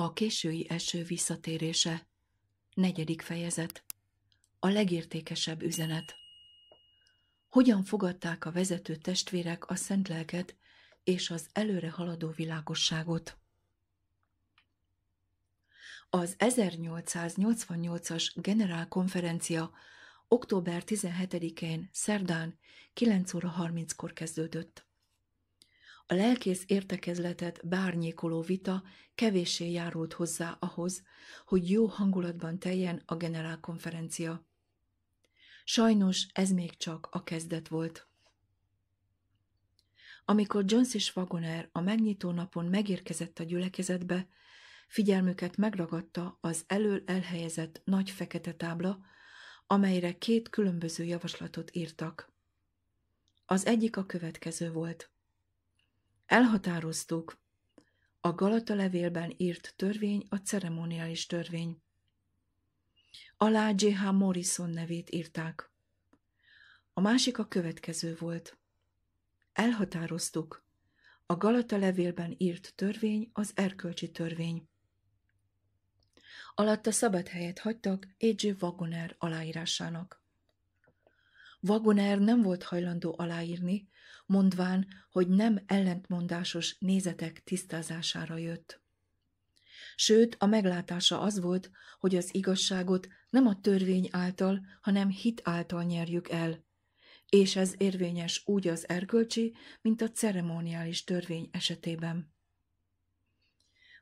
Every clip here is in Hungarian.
A késői eső visszatérése. Negyedik fejezet. A legértékesebb üzenet. Hogyan fogadták a vezető testvérek a szent lelket és az előre haladó világosságot? Az 1888-as generálkonferencia október 17-én szerdán 9 óra 30-kor kezdődött. A lelkész értekezletet bárnyékoló vita kevéssé járult hozzá ahhoz, hogy jó hangulatban teljen a generálkonferencia. Sajnos ez még csak a kezdet volt. Amikor Jones és Wagoner a megnyitó napon megérkezett a gyülekezetbe, figyelmüket megragadta az elől elhelyezett nagy fekete tábla, amelyre két különböző javaslatot írtak. Az egyik a következő volt – Elhatároztuk. A Galata levélben írt törvény a ceremoniális törvény. Alá J.H. Morrison nevét írták. A másik a következő volt. Elhatároztuk. A Galata levélben írt törvény az erkölcsi törvény. Alatta szabad helyet hagytak A.J. Wagoner aláírásának. Wagoner nem volt hajlandó aláírni, mondván, hogy nem ellentmondásos nézetek tisztázására jött. Sőt, a meglátása az volt, hogy az igazságot nem a törvény által, hanem hit által nyerjük el. És ez érvényes úgy az erkölcsi, mint a ceremoniális törvény esetében.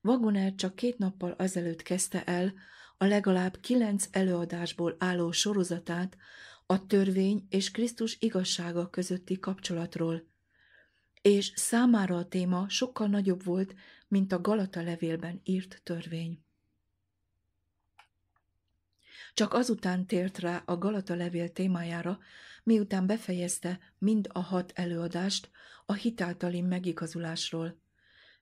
Wagoner csak két nappal azelőtt kezdte el a legalább kilenc előadásból álló sorozatát, a törvény és Krisztus igazsága közötti kapcsolatról, és számára a téma sokkal nagyobb volt, mint a Galata levélben írt törvény. Csak azután tért rá a Galata levél témájára, miután befejezte mind a hat előadást a hitáltali megigazulásról,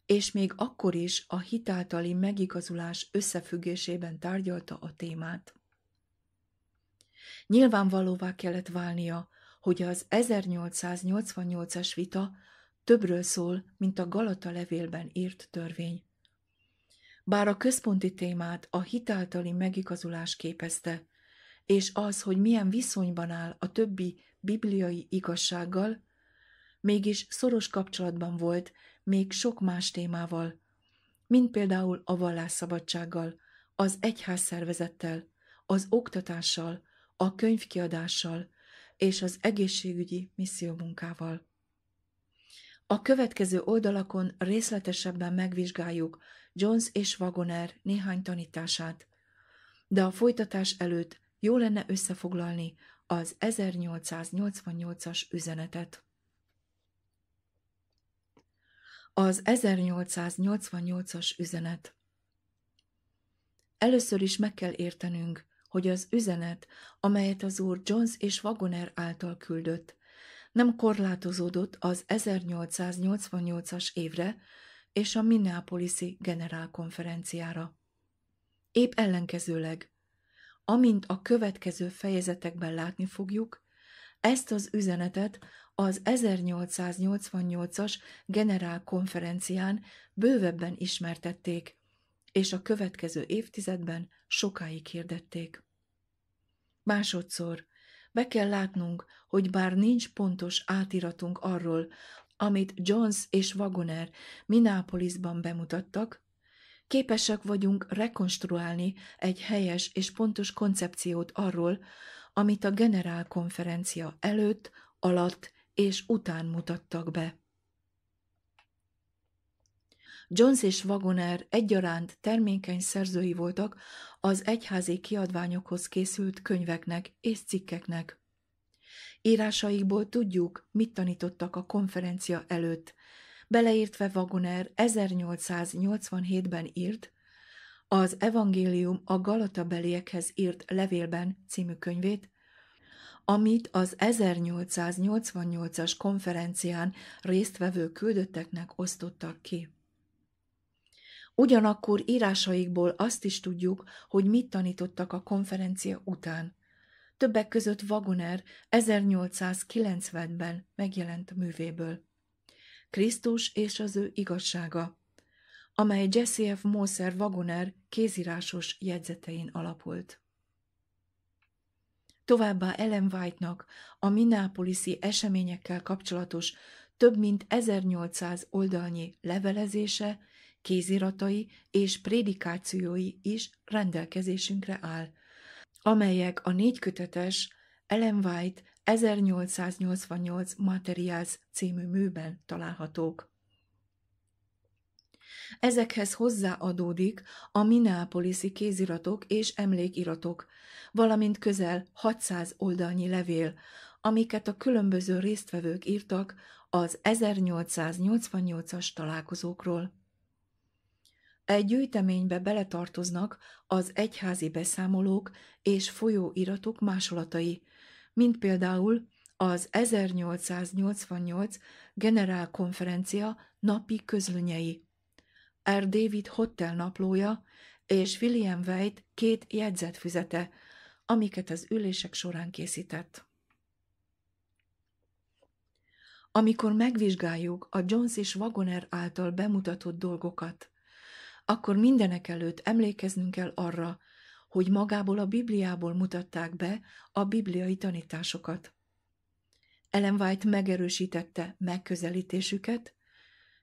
és még akkor is a hitáltali megigazulás összefüggésében tárgyalta a témát. Nyilvánvalóvá kellett válnia, hogy az 1888-as vita többről szól, mint a Galata levélben írt törvény. Bár a központi témát a hitáltali megigazulás képezte, és az, hogy milyen viszonyban áll a többi bibliai igazsággal, mégis szoros kapcsolatban volt még sok más témával, mint például a vallásszabadsággal, az egyházszervezettel, az oktatással, a könyvkiadással és az egészségügyi missziómunkával. A következő oldalakon részletesebben megvizsgáljuk Jones és Wagoner néhány tanítását, de a folytatás előtt jó lenne összefoglalni az 1888-as üzenetet. Az 1888-as üzenet Először is meg kell értenünk, hogy az üzenet, amelyet az úr Jones és Wagoner által küldött, nem korlátozódott az 1888-as évre és a Minneapolis-i generálkonferenciára. Épp ellenkezőleg, amint a következő fejezetekben látni fogjuk, ezt az üzenetet az 1888-as generálkonferencián bővebben ismertették, és a következő évtizedben sokáig hirdették. Másodszor, be kell látnunk, hogy bár nincs pontos átiratunk arról, amit Jones és Wagoner Minneapolisban bemutattak, képesek vagyunk rekonstruálni egy helyes és pontos koncepciót arról, amit a generálkonferencia előtt, alatt és után mutattak be. Jones és Wagoner egyaránt termékeny szerzői voltak az egyházi kiadványokhoz készült könyveknek és cikkeknek. Írásaikból tudjuk, mit tanítottak a konferencia előtt, beleértve Wagoner 1887-ben írt, az Evangélium a Galata beliekhez írt levélben című könyvét, amit az 1888-as konferencián résztvevő küldötteknek osztottak ki. Ugyanakkor írásaikból azt is tudjuk, hogy mit tanítottak a konferencia után. Többek között Wagoner 1890-ben megjelent művéből. Krisztus és az ő igazsága, amely Jesse F. Moser Wagoner kézírásos jegyzetein alapult. Továbbá Ellen White-nak a Minneapolis-i eseményekkel kapcsolatos több mint 1800 oldalnyi levelezése kéziratai és prédikációi is rendelkezésünkre áll, amelyek a négykötetes Ellen White 1888 Materials című műben találhatók. Ezekhez hozzáadódik a Minneapolis-i kéziratok és emlékiratok, valamint közel 600 oldalnyi levél, amiket a különböző résztvevők írtak az 1888-as találkozókról. Egy gyűjteménybe beletartoznak az egyházi beszámolók és folyóiratok másolatai, mint például az 1888 generálkonferencia napi közlönyei, R. David Hotel naplója és William White két jegyzetfüzete, amiket az ülések során készített. Amikor megvizsgáljuk a Jones és Wagoner által bemutatott dolgokat, akkor mindenek előtt emlékeznünk kell arra, hogy magából a Bibliából mutatták be a bibliai tanításokat. Ellen White megerősítette megközelítésüket,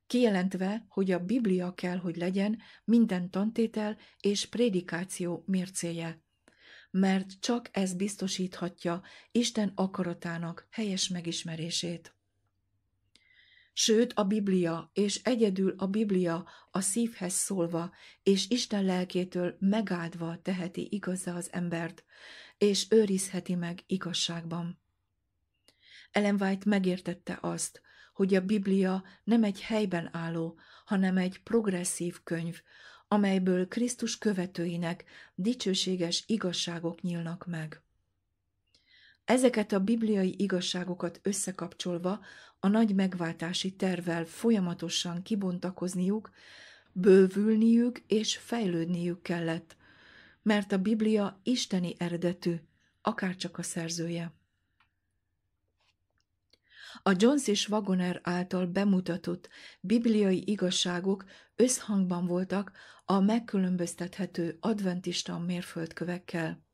kijelentve, hogy a Biblia kell, hogy legyen minden tantétel és prédikáció mércéje, mert csak ez biztosíthatja Isten akaratának helyes megismerését. Sőt, a Biblia, és egyedül a Biblia a szívhez szólva, és Isten lelkétől megáldva teheti igazza az embert, és őrizheti meg igazságban. Ellen White megértette azt, hogy a Biblia nem egy helyben álló, hanem egy progresszív könyv, amelyből Krisztus követőinek dicsőséges igazságok nyílnak meg. Ezeket a bibliai igazságokat összekapcsolva a nagy megváltási tervvel folyamatosan kibontakozniuk, bővülniük és fejlődniük kellett, mert a Biblia isteni eredetű, akárcsak a szerzője. A Jones és Wagoner által bemutatott bibliai igazságok összhangban voltak a megkülönböztethető adventista mérföldkövekkel.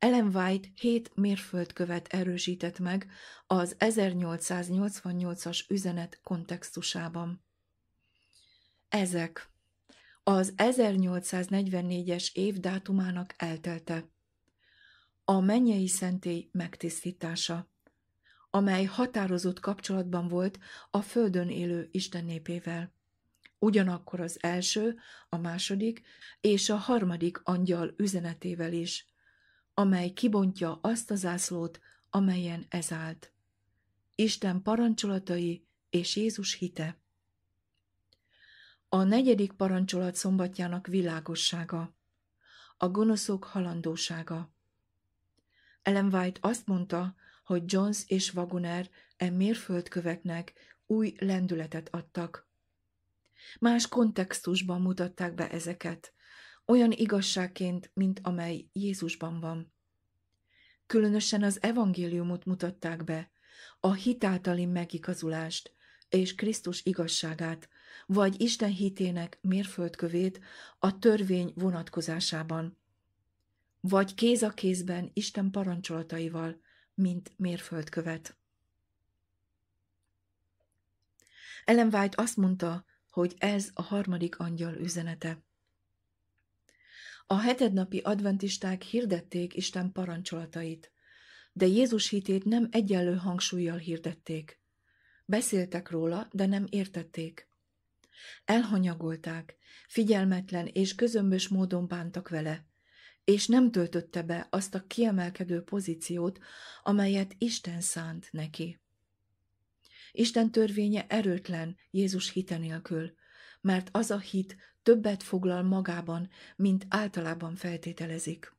Ellen White hét mérföldkövet erősített meg az 1888-as üzenet kontextusában. Ezek az 1844-es év dátumának eltelte. A mennyei szentély megtisztítása, amely határozott kapcsolatban volt a földön élő Isten népével. Ugyanakkor az első, a második és a harmadik angyal üzenetével is – amely kibontja azt a zászlót, amelyen ez állt. Isten parancsolatai és Jézus hite. A negyedik parancsolat szombatjának világossága. A gonoszok halandósága. Ellen White azt mondta, hogy Jones és Wagoner e mérföldköveknek új lendületet adtak. Más kontextusban mutatták be ezeket, olyan igazságként, mint amely Jézusban van különösen az evangéliumot mutatták be, a hitáltali megigazulást és Krisztus igazságát, vagy Isten hitének mérföldkövét a törvény vonatkozásában, vagy kéz a kézben Isten parancsolataival, mint mérföldkövet. Ellen White azt mondta, hogy ez a harmadik angyal üzenete. A hetednapi adventisták hirdették Isten parancsolatait, de Jézus hitét nem egyenlő hangsúlyjal hirdették. Beszéltek róla, de nem értették. Elhanyagolták, figyelmetlen és közömbös módon bántak vele, és nem töltötte be azt a kiemelkedő pozíciót, amelyet Isten szánt neki. Isten törvénye erőtlen Jézus hite nélkül, mert az a hit többet foglal magában, mint általában feltételezik.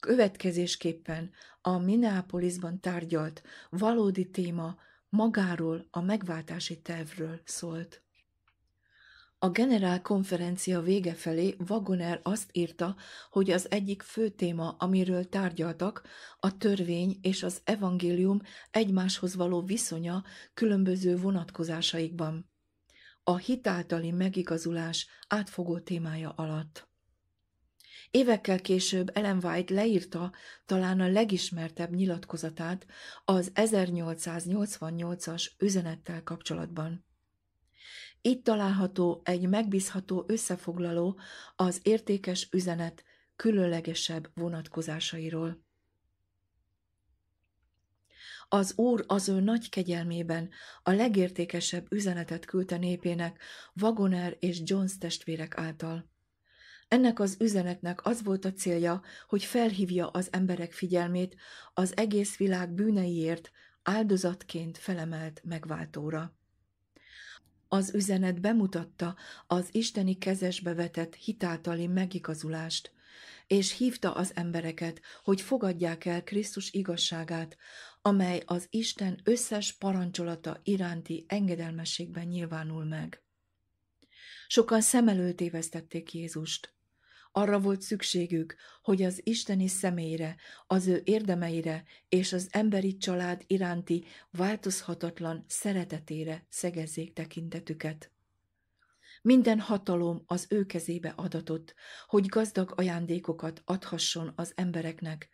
Következésképpen a Minneapolisban tárgyalt valódi téma magáról a megváltási tervről szólt. A generál konferencia vége felé Wagoner azt írta, hogy az egyik fő téma, amiről tárgyaltak, a törvény és az evangélium egymáshoz való viszonya különböző vonatkozásaikban a hitáltali megigazulás átfogó témája alatt. Évekkel később Ellen White leírta talán a legismertebb nyilatkozatát az 1888-as üzenettel kapcsolatban. Itt található egy megbízható összefoglaló az értékes üzenet különlegesebb vonatkozásairól. Az Úr az ő nagy kegyelmében a legértékesebb üzenetet küldte népének Wagoner és Jones testvérek által. Ennek az üzenetnek az volt a célja, hogy felhívja az emberek figyelmét az egész világ bűneiért áldozatként felemelt megváltóra. Az üzenet bemutatta az isteni kezesbe vetett hitáltali megigazulást, és hívta az embereket, hogy fogadják el Krisztus igazságát, amely az Isten összes parancsolata iránti engedelmességben nyilvánul meg. Sokan szem előtt évesztették Jézust. Arra volt szükségük, hogy az isteni személyre, az ő érdemeire és az emberi család iránti változhatatlan szeretetére szegezzék tekintetüket. Minden hatalom az ő kezébe adatott, hogy gazdag ajándékokat adhasson az embereknek,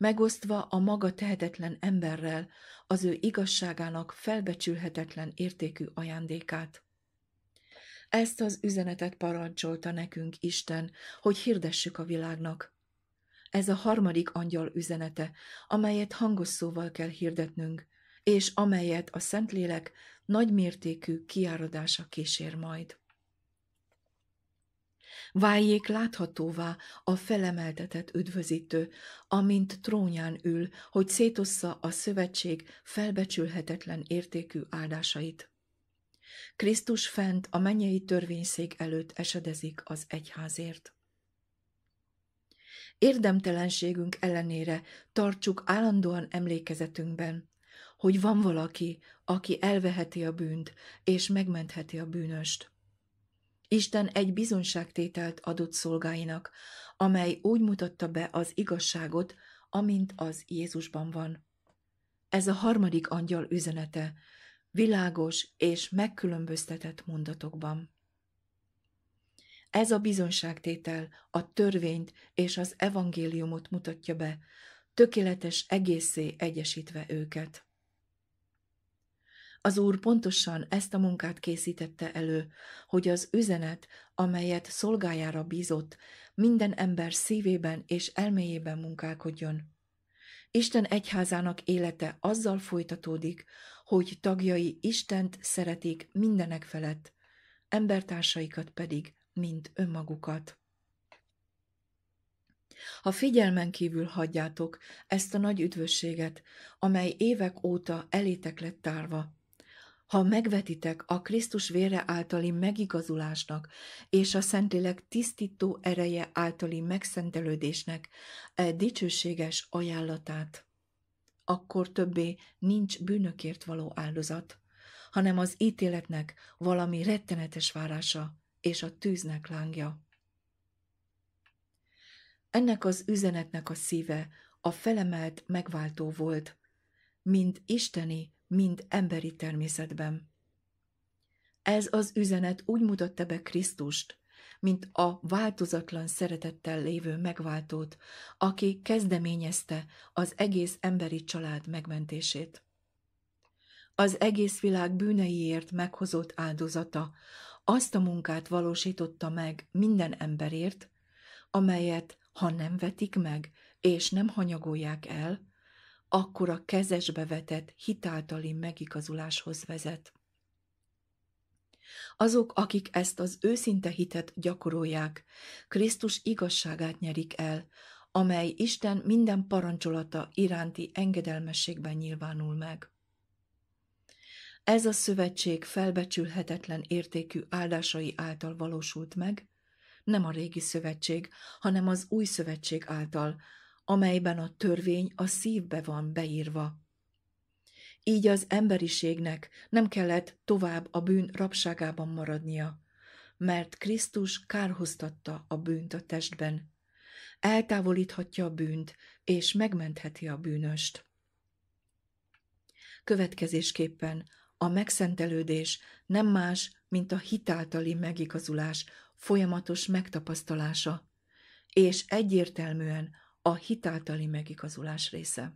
megosztva a maga tehetetlen emberrel az ő igazságának felbecsülhetetlen értékű ajándékát. Ezt az üzenetet parancsolta nekünk Isten, hogy hirdessük a világnak. Ez a harmadik angyal üzenete, amelyet hangos szóval kell hirdetnünk, és amelyet a Szentlélek nagymértékű kiáradása kísér majd. Váljék láthatóvá a felemeltetett üdvözítő, amint trónján ül, hogy szétossza a szövetség felbecsülhetetlen értékű áldásait. Krisztus fent a mennyei törvényszék előtt esedezik az egyházért. Érdemtelenségünk ellenére tartsuk állandóan emlékezetünkben, hogy van valaki, aki elveheti a bűnt és megmentheti a bűnöst. Isten egy bizonságtételt adott szolgáinak, amely úgy mutatta be az igazságot, amint az Jézusban van. Ez a harmadik angyal üzenete, világos és megkülönböztetett mondatokban. Ez a bizonságtétel a törvényt és az evangéliumot mutatja be, tökéletes egészé egyesítve őket. Az Úr pontosan ezt a munkát készítette elő, hogy az üzenet, amelyet szolgájára bízott, minden ember szívében és elméjében munkálkodjon. Isten egyházának élete azzal folytatódik, hogy tagjai Istent szeretik mindenek felett, embertársaikat pedig, mint önmagukat. Ha figyelmen kívül hagyjátok ezt a nagy üdvösséget, amely évek óta elétek lett tárva, ha megvetitek a Krisztus vére általi megigazulásnak és a Szentlélek tisztító ereje általi megszentelődésnek e dicsőséges ajánlatát, akkor többé nincs bűnökért való áldozat, hanem az ítéletnek valami rettenetes várása és a tűznek lángja. Ennek az üzenetnek a szíve a felemelt megváltó volt, mint isteni, mind emberi természetben. Ez az üzenet úgy mutatta be Krisztust, mint a változatlan szeretettel lévő megváltót, aki kezdeményezte az egész emberi család megmentését. Az egész világ bűneiért meghozott áldozata azt a munkát valósította meg minden emberért, amelyet, ha nem vetik meg és nem hanyagolják el, akkor a kezesbe vetett hitáltali megigazuláshoz vezet. Azok, akik ezt az őszinte hitet gyakorolják, Krisztus igazságát nyerik el, amely Isten minden parancsolata iránti engedelmességben nyilvánul meg. Ez a szövetség felbecsülhetetlen értékű áldásai által valósult meg, nem a régi szövetség, hanem az új szövetség által, amelyben a törvény a szívbe van beírva. Így az emberiségnek nem kellett tovább a bűn rabságában maradnia, mert Krisztus kárhoztatta a bűnt a testben. Eltávolíthatja a bűnt, és megmentheti a bűnöst. Következésképpen a megszentelődés nem más, mint a hitáltali megigazulás folyamatos megtapasztalása, és egyértelműen a hitáltali megigazulás része.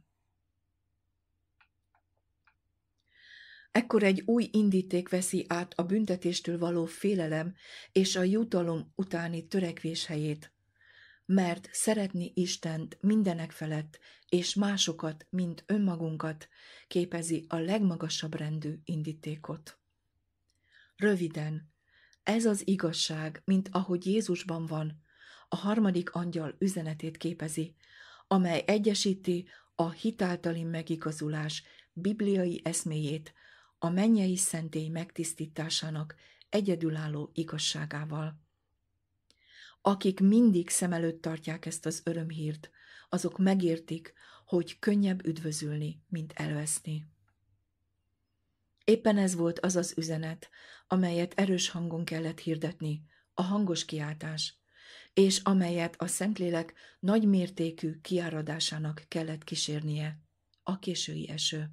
Ekkor egy új indíték veszi át a büntetéstől való félelem és a jutalom utáni törekvés helyét, mert szeretni Istent mindenek felett és másokat, mint önmagunkat képezi a legmagasabb rendű indítékot. Röviden, ez az igazság, mint ahogy Jézusban van, a harmadik angyal üzenetét képezi, amely egyesíti a hitáltali megigazulás bibliai eszméjét a mennyei szentély megtisztításának egyedülálló igazságával. Akik mindig szem előtt tartják ezt az örömhírt, azok megértik, hogy könnyebb üdvözülni, mint elveszni. Éppen ez volt az az üzenet, amelyet erős hangon kellett hirdetni, a hangos kiáltás és amelyet a Szentlélek nagymértékű kiáradásának kellett kísérnie, a késői eső.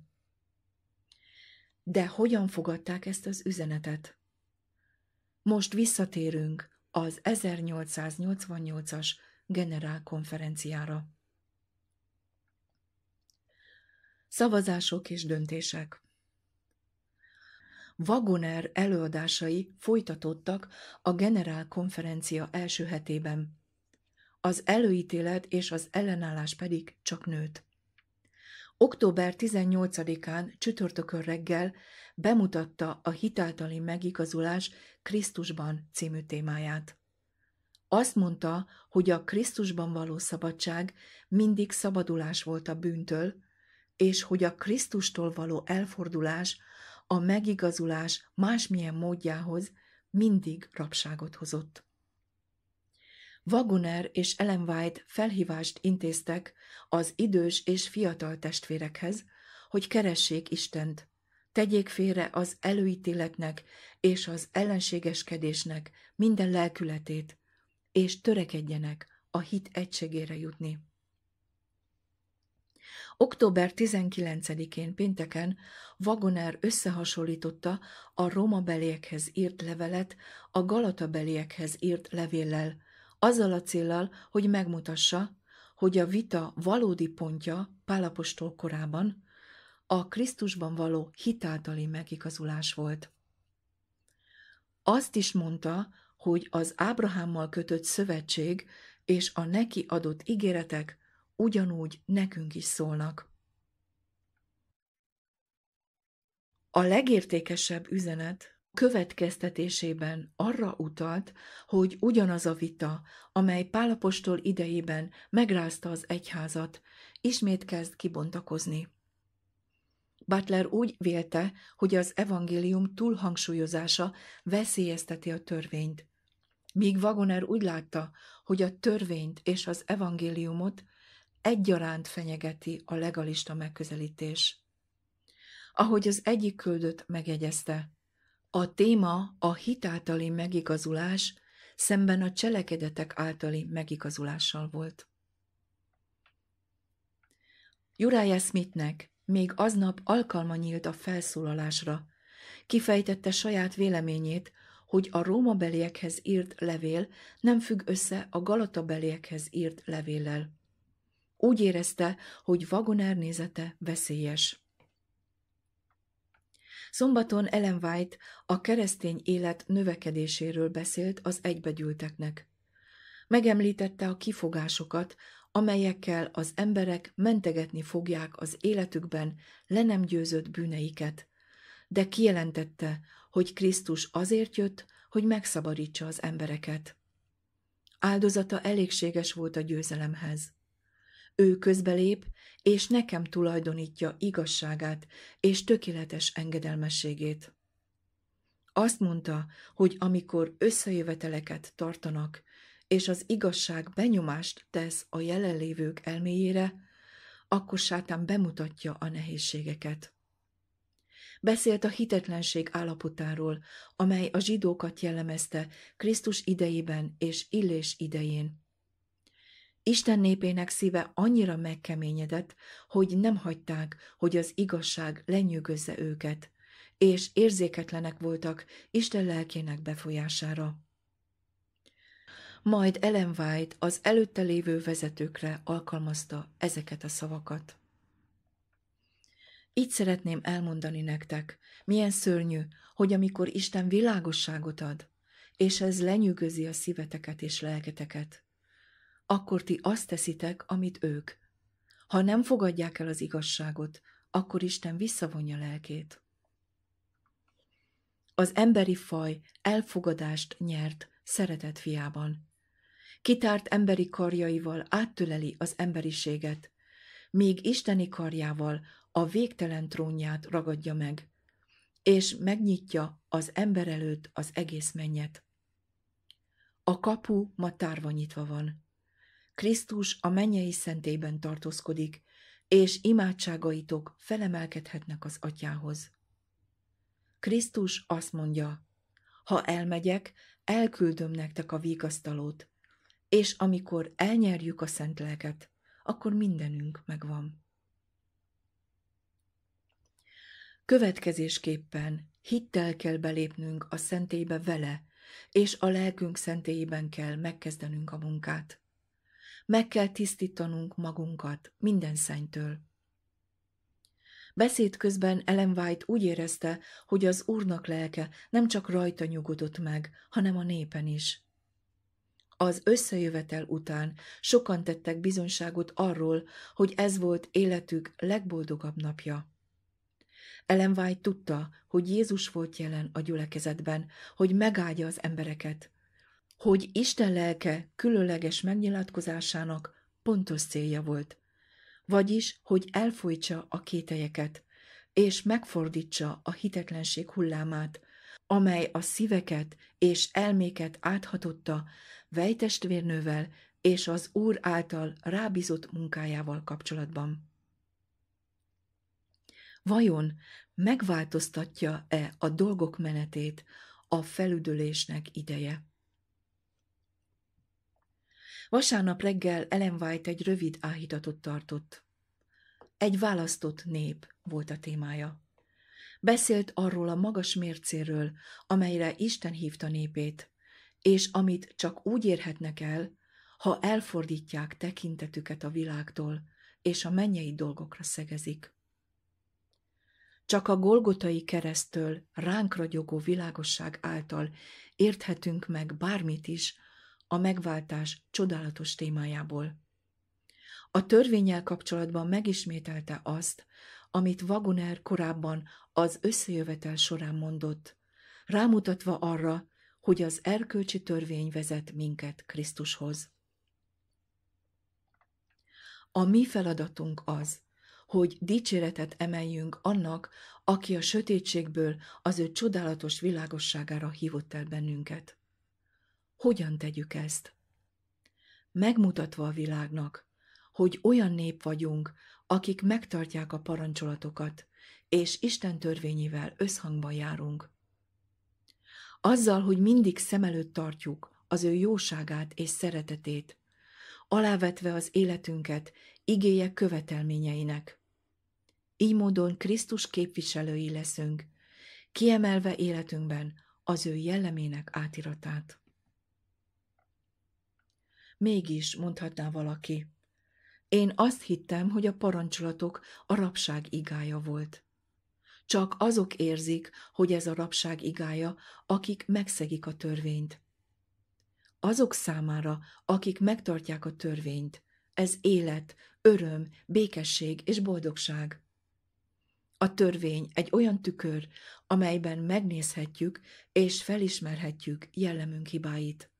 De hogyan fogadták ezt az üzenetet? Most visszatérünk az 1888-as generálkonferenciára. Szavazások és döntések Wagoner előadásai folytatódtak a generál konferencia első hetében. Az előítélet és az ellenállás pedig csak nőtt. Október 18-án csütörtökön reggel bemutatta a hitáltali megigazulás Krisztusban című témáját. Azt mondta, hogy a Krisztusban való szabadság mindig szabadulás volt a bűntől, és hogy a Krisztustól való elfordulás a megigazulás másmilyen módjához mindig rabságot hozott. Wagoner és Ellen White felhívást intéztek az idős és fiatal testvérekhez, hogy keressék Istent, tegyék félre az előítéletnek és az ellenségeskedésnek minden lelkületét, és törekedjenek a hit egységére jutni. Október 19-én pénteken Vagoner összehasonlította a Roma beliekhez írt levelet a Galata beliekhez írt levéllel, azzal a céllal, hogy megmutassa, hogy a vita valódi pontja Pálapostól korában a Krisztusban való hitáltali megigazulás volt. Azt is mondta, hogy az Ábrahámmal kötött szövetség és a neki adott ígéretek ugyanúgy nekünk is szólnak. A legértékesebb üzenet következtetésében arra utalt, hogy ugyanaz a vita, amely Pálapostól idejében megrázta az egyházat, ismét kezd kibontakozni. Butler úgy vélte, hogy az evangélium túlhangsúlyozása veszélyezteti a törvényt. Míg Wagoner úgy látta, hogy a törvényt és az evangéliumot egyaránt fenyegeti a legalista megközelítés. Ahogy az egyik küldött megjegyezte, a téma a hitáltali megigazulás szemben a cselekedetek általi megigazulással volt. Jurája Smithnek még aznap alkalma nyílt a felszólalásra. Kifejtette saját véleményét, hogy a róma beliekhez írt levél nem függ össze a galata beliekhez írt levéllel. Úgy érezte, hogy vagonár nézete veszélyes. Szombaton Ellen White a keresztény élet növekedéséről beszélt az egybegyülteknek. Megemlítette a kifogásokat, amelyekkel az emberek mentegetni fogják az életükben le nem győzött bűneiket, de kijelentette, hogy Krisztus azért jött, hogy megszabadítsa az embereket. Áldozata elégséges volt a győzelemhez ő közbelép, és nekem tulajdonítja igazságát és tökéletes engedelmességét. Azt mondta, hogy amikor összejöveteleket tartanak, és az igazság benyomást tesz a jelenlévők elméjére, akkor sátán bemutatja a nehézségeket. Beszélt a hitetlenség állapotáról, amely a zsidókat jellemezte Krisztus idejében és Illés idején, Isten népének szíve annyira megkeményedett, hogy nem hagyták, hogy az igazság lenyűgözze őket, és érzéketlenek voltak Isten lelkének befolyására. Majd Ellen White az előtte lévő vezetőkre alkalmazta ezeket a szavakat. Így szeretném elmondani nektek, milyen szörnyű, hogy amikor Isten világosságot ad, és ez lenyűgözi a szíveteket és lelketeket, akkor ti azt teszitek, amit ők. Ha nem fogadják el az igazságot, akkor Isten visszavonja lelkét. Az emberi faj elfogadást nyert szeretet fiában. Kitárt emberi karjaival áttöleli az emberiséget, míg isteni karjával a végtelen trónját ragadja meg, és megnyitja az ember előtt az egész mennyet. A kapu ma tárva nyitva van. Krisztus a mennyei szentében tartózkodik, és imádságaitok felemelkedhetnek az atyához. Krisztus azt mondja, ha elmegyek, elküldöm nektek a vigasztalót, és amikor elnyerjük a szent lelket, akkor mindenünk megvan. Következésképpen hittel kell belépnünk a szentélybe vele, és a lelkünk szentélyében kell megkezdenünk a munkát. Meg kell tisztítanunk magunkat minden szentől. Beszéd közben Ellen White úgy érezte, hogy az úrnak lelke nem csak rajta nyugodott meg, hanem a népen is. Az összejövetel után sokan tettek bizonyságot arról, hogy ez volt életük legboldogabb napja. Ellen White tudta, hogy Jézus volt jelen a gyülekezetben, hogy megáldja az embereket, hogy Isten lelke különleges megnyilatkozásának pontos célja volt, vagyis, hogy elfolytsa a kételyeket, és megfordítsa a hitetlenség hullámát, amely a szíveket és elméket áthatotta vejtestvérnővel és az Úr által rábízott munkájával kapcsolatban. Vajon megváltoztatja-e a dolgok menetét a felüdülésnek ideje? Vasárnap reggel Ellen White egy rövid áhítatot tartott. Egy választott nép volt a témája. Beszélt arról a magas mércéről, amelyre Isten hívta népét, és amit csak úgy érhetnek el, ha elfordítják tekintetüket a világtól, és a mennyei dolgokra szegezik. Csak a Golgotai keresztől ránk ragyogó világosság által érthetünk meg bármit is, a megváltás csodálatos témájából. A törvényel kapcsolatban megismételte azt, amit Wagoner korábban az összejövetel során mondott, rámutatva arra, hogy az erkölcsi törvény vezet minket Krisztushoz. A mi feladatunk az, hogy dicséretet emeljünk annak, aki a sötétségből az ő csodálatos világosságára hívott el bennünket. Hogyan tegyük ezt? Megmutatva a világnak, hogy olyan nép vagyunk, akik megtartják a parancsolatokat, és Isten törvényével összhangban járunk. Azzal, hogy mindig szem előtt tartjuk az ő jóságát és szeretetét, alávetve az életünket igéje követelményeinek. Így módon Krisztus képviselői leszünk, kiemelve életünkben az ő jellemének átiratát. Mégis, mondhatná valaki. Én azt hittem, hogy a parancsolatok a rabság igája volt. Csak azok érzik, hogy ez a rabság igája, akik megszegik a törvényt. Azok számára, akik megtartják a törvényt, ez élet, öröm, békesség és boldogság. A törvény egy olyan tükör, amelyben megnézhetjük és felismerhetjük jellemünk hibáit.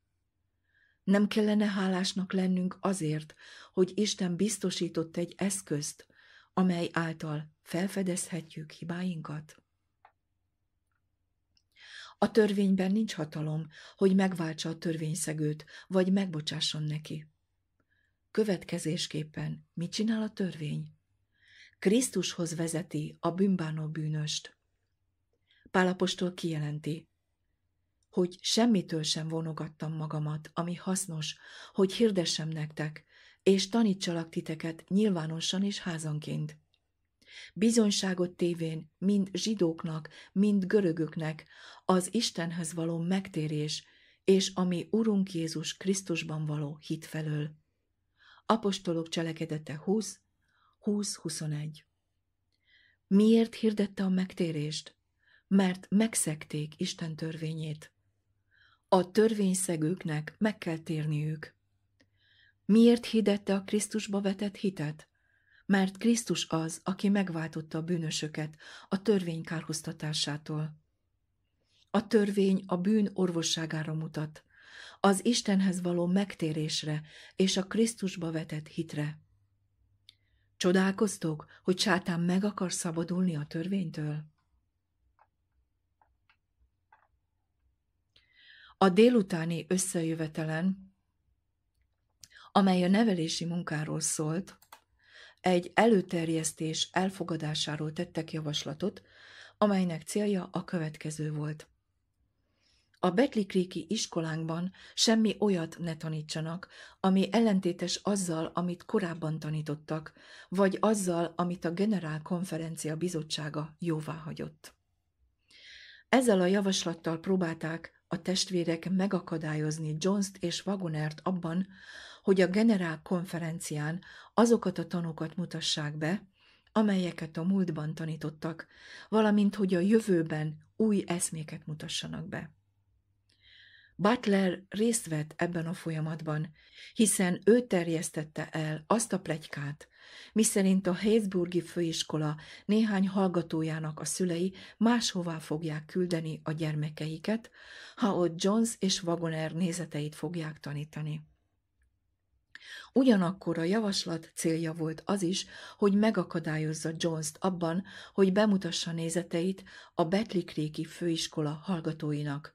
Nem kellene hálásnak lennünk azért, hogy Isten biztosított egy eszközt, amely által felfedezhetjük hibáinkat? A törvényben nincs hatalom, hogy megváltsa a törvényszegőt, vagy megbocsásson neki. Következésképpen mit csinál a törvény? Krisztushoz vezeti a bűnbánó bűnöst. Pálapostól kijelenti, hogy semmitől sem vonogattam magamat, ami hasznos, hogy hirdessem nektek, és tanítsalak titeket nyilvánosan és házanként. Bizonyságot tévén mind zsidóknak, mind görögöknek az Istenhez való megtérés, és ami Urunk Jézus Krisztusban való hit felől. Apostolok cselekedete 20, 20-21 Miért hirdette a megtérést? Mert megszekték Isten törvényét. A törvényszegőknek meg kell térniük. Miért hirdette a Krisztusba vetett hitet? Mert Krisztus az, aki megváltotta a bűnösöket a törvény kárhoztatásától. A törvény a bűn orvosságára mutat, az Istenhez való megtérésre és a Krisztusba vetett hitre. Csodálkoztok, hogy sátán meg akar szabadulni a törvénytől? A délutáni összejövetelen, amely a nevelési munkáról szólt, egy előterjesztés elfogadásáról tettek javaslatot, amelynek célja a következő volt. A Betlikréki iskolánkban semmi olyat ne tanítsanak, ami ellentétes azzal, amit korábban tanítottak, vagy azzal, amit a Generál Konferencia Bizottsága jóvá hagyott. Ezzel a javaslattal próbálták a testvérek megakadályozni Jones-t és Wagonert abban, hogy a generál konferencián azokat a tanokat mutassák be, amelyeket a múltban tanítottak, valamint hogy a jövőben új eszméket mutassanak be. Butler részt vett ebben a folyamatban, hiszen ő terjesztette el azt a plegykát, miszerint a Hézburgi főiskola néhány hallgatójának a szülei máshová fogják küldeni a gyermekeiket, ha ott Jones és Wagoner nézeteit fogják tanítani. Ugyanakkor a javaslat célja volt az is, hogy megakadályozza Jones-t abban, hogy bemutassa nézeteit a Betlikréki főiskola hallgatóinak,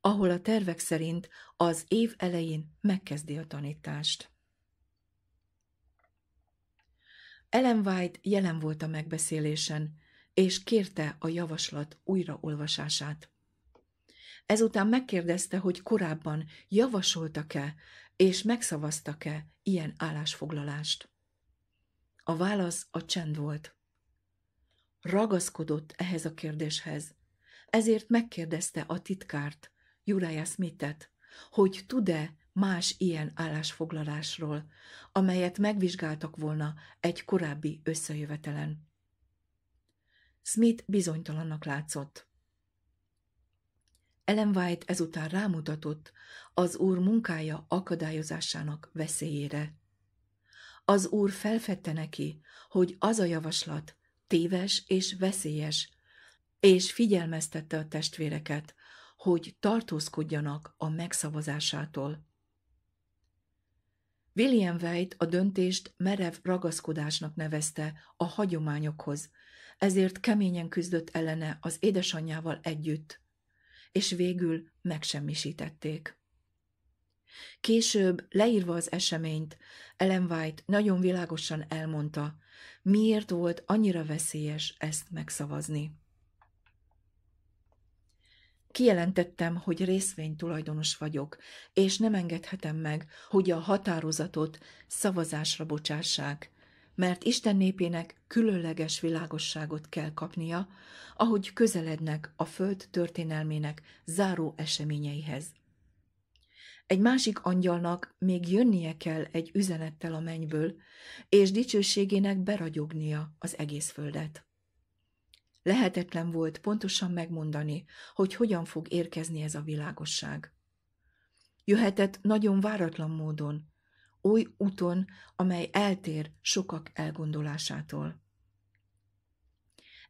ahol a tervek szerint az év elején megkezdi a tanítást. Ellen White jelen volt a megbeszélésen, és kérte a javaslat újraolvasását. Ezután megkérdezte, hogy korábban javasoltak-e és megszavaztak-e ilyen állásfoglalást. A válasz a csend volt. Ragaszkodott ehhez a kérdéshez, ezért megkérdezte a titkárt, Jurája Smithet, hogy tud-e más ilyen állásfoglalásról, amelyet megvizsgáltak volna egy korábbi összejövetelen. Smith bizonytalannak látszott. Ellen White ezután rámutatott az úr munkája akadályozásának veszélyére. Az úr felfedte neki, hogy az a javaslat téves és veszélyes, és figyelmeztette a testvéreket, hogy tartózkodjanak a megszavazásától. William White a döntést merev ragaszkodásnak nevezte a hagyományokhoz, ezért keményen küzdött ellene az édesanyjával együtt, és végül megsemmisítették. Később, leírva az eseményt, Ellen White nagyon világosan elmondta, miért volt annyira veszélyes ezt megszavazni. Kijelentettem, hogy részvénytulajdonos vagyok, és nem engedhetem meg, hogy a határozatot szavazásra bocsássák, mert Isten népének különleges világosságot kell kapnia, ahogy közelednek a Föld történelmének záró eseményeihez. Egy másik angyalnak még jönnie kell egy üzenettel a mennyből, és dicsőségének beragyognia az egész földet. Lehetetlen volt pontosan megmondani, hogy hogyan fog érkezni ez a világosság. Jöhetett nagyon váratlan módon, oly úton, amely eltér sokak elgondolásától.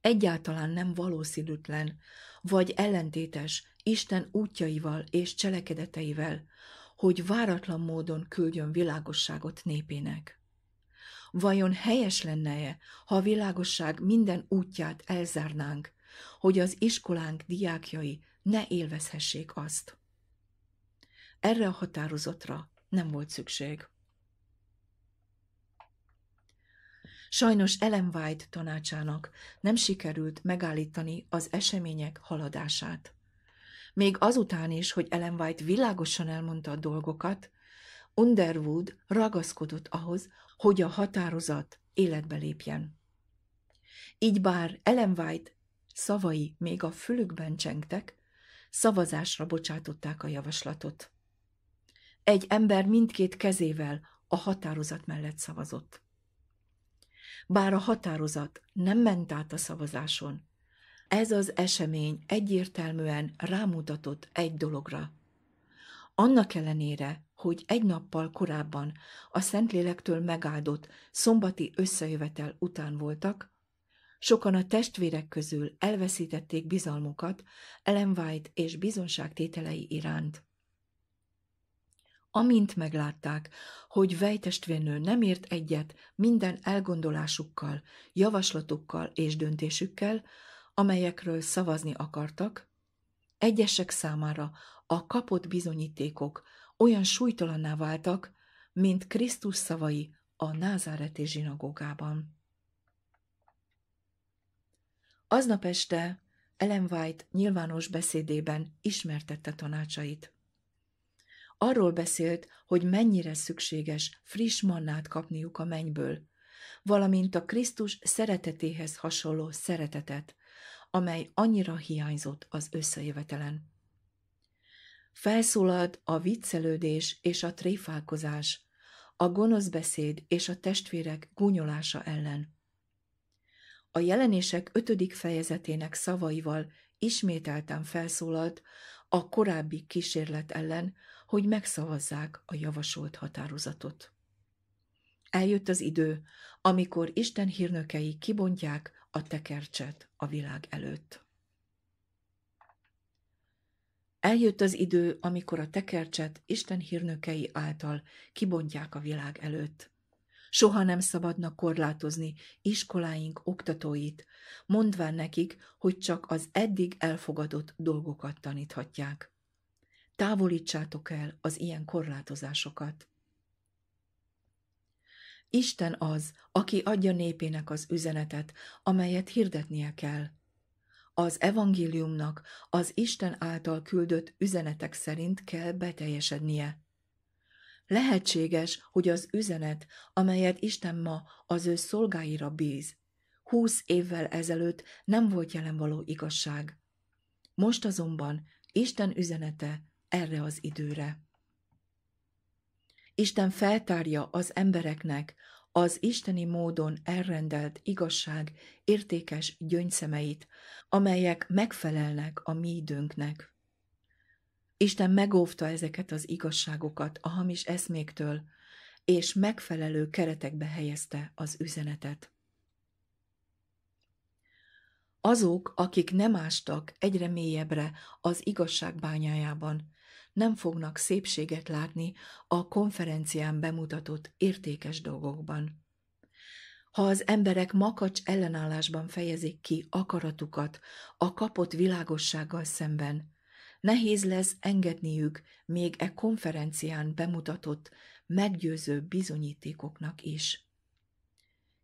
Egyáltalán nem valószínűtlen, vagy ellentétes Isten útjaival és cselekedeteivel, hogy váratlan módon küldjön világosságot népének. Vajon helyes lenne-e, ha a világosság minden útját elzárnánk, hogy az iskolánk diákjai ne élvezhessék azt? Erre a határozatra nem volt szükség. Sajnos Ellen White tanácsának nem sikerült megállítani az események haladását. Még azután is, hogy Ellen White világosan elmondta a dolgokat, Underwood ragaszkodott ahhoz, hogy a határozat életbe lépjen. Így bár Ellen White szavai még a fülükben csengtek, szavazásra bocsátották a javaslatot. Egy ember mindkét kezével a határozat mellett szavazott. Bár a határozat nem ment át a szavazáson, ez az esemény egyértelműen rámutatott egy dologra – annak ellenére, hogy egy nappal korábban a Szentlélektől megáldott szombati összejövetel után voltak, sokan a testvérek közül elveszítették bizalmukat Ellen White és bizonságtételei iránt. Amint meglátták, hogy vejtestvérnő nem ért egyet minden elgondolásukkal, javaslatukkal és döntésükkel, amelyekről szavazni akartak, egyesek számára a kapott bizonyítékok olyan súlytalanná váltak, mint Krisztus szavai a názáreti zsinagógában. Aznap este Ellen White nyilvános beszédében ismertette tanácsait. Arról beszélt, hogy mennyire szükséges friss mannát kapniuk a mennyből, valamint a Krisztus szeretetéhez hasonló szeretetet, amely annyira hiányzott az összejövetelen. Felszólalt a viccelődés és a tréfálkozás, a gonosz beszéd és a testvérek gúnyolása ellen. A jelenések ötödik fejezetének szavaival ismételten felszólalt a korábbi kísérlet ellen, hogy megszavazzák a javasolt határozatot. Eljött az idő, amikor Isten hírnökei kibontják a tekercset a világ előtt. Eljött az idő, amikor a tekercset Isten hírnökei által kibontják a világ előtt. Soha nem szabadna korlátozni iskoláink oktatóit, mondván nekik, hogy csak az eddig elfogadott dolgokat taníthatják. Távolítsátok el az ilyen korlátozásokat. Isten az, aki adja népének az üzenetet, amelyet hirdetnie kell – az evangéliumnak az Isten által küldött üzenetek szerint kell beteljesednie. Lehetséges, hogy az üzenet, amelyet Isten ma az ő szolgáira bíz, húsz évvel ezelőtt nem volt való igazság. Most azonban Isten üzenete erre az időre. Isten feltárja az embereknek, az isteni módon elrendelt igazság értékes gyöngyszemeit, amelyek megfelelnek a mi időnknek. Isten megóvta ezeket az igazságokat a hamis eszméktől, és megfelelő keretekbe helyezte az üzenetet. Azok, akik nem ástak egyre mélyebbre az igazság bányájában, nem fognak szépséget látni a konferencián bemutatott értékes dolgokban. Ha az emberek makacs ellenállásban fejezik ki akaratukat a kapott világossággal szemben, nehéz lesz engedniük még e konferencián bemutatott meggyőző bizonyítékoknak is.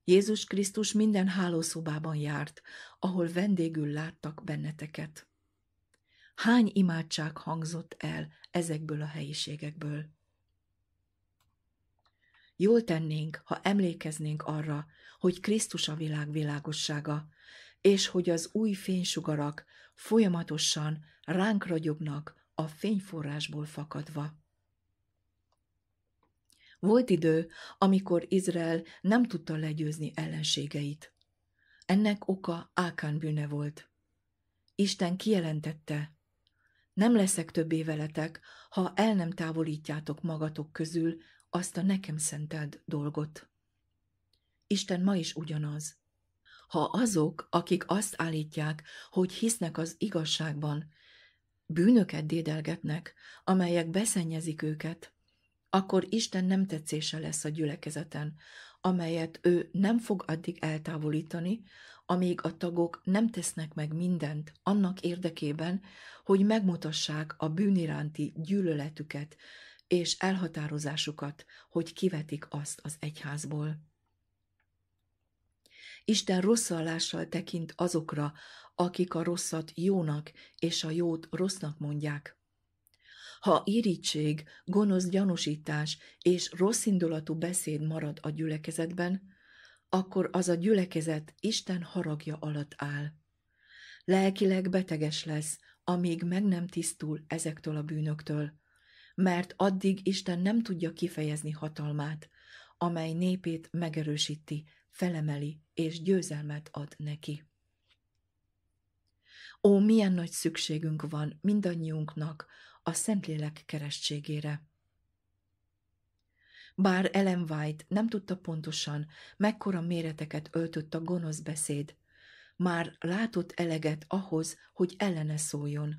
Jézus Krisztus minden hálószobában járt, ahol vendégül láttak benneteket hány imádság hangzott el ezekből a helyiségekből. Jól tennénk, ha emlékeznénk arra, hogy Krisztus a világ világossága, és hogy az új fénysugarak folyamatosan ránk ragyognak a fényforrásból fakadva. Volt idő, amikor Izrael nem tudta legyőzni ellenségeit. Ennek oka Ákán bűne volt. Isten kijelentette, nem leszek többé veletek, ha el nem távolítjátok magatok közül azt a nekem szentelt dolgot. Isten ma is ugyanaz. Ha azok, akik azt állítják, hogy hisznek az igazságban, bűnöket dédelgetnek, amelyek beszennyezik őket, akkor Isten nem tetszése lesz a gyülekezeten, amelyet ő nem fog addig eltávolítani, amíg a tagok nem tesznek meg mindent annak érdekében, hogy megmutassák a bűn iránti gyűlöletüket és elhatározásukat, hogy kivetik azt az egyházból. Isten rosszallással tekint azokra, akik a rosszat jónak és a jót rossznak mondják. Ha irítség, gonosz gyanúsítás és rosszindulatú beszéd marad a gyülekezetben, akkor az a gyülekezet Isten haragja alatt áll. Lelkileg beteges lesz, amíg meg nem tisztul ezektől a bűnöktől, mert addig Isten nem tudja kifejezni hatalmát, amely népét megerősíti, felemeli és győzelmet ad neki. Ó, milyen nagy szükségünk van mindannyiunknak a Szentlélek keresztségére! Bár Ellen White nem tudta pontosan, mekkora méreteket öltött a gonosz beszéd, már látott eleget ahhoz, hogy ellene szóljon.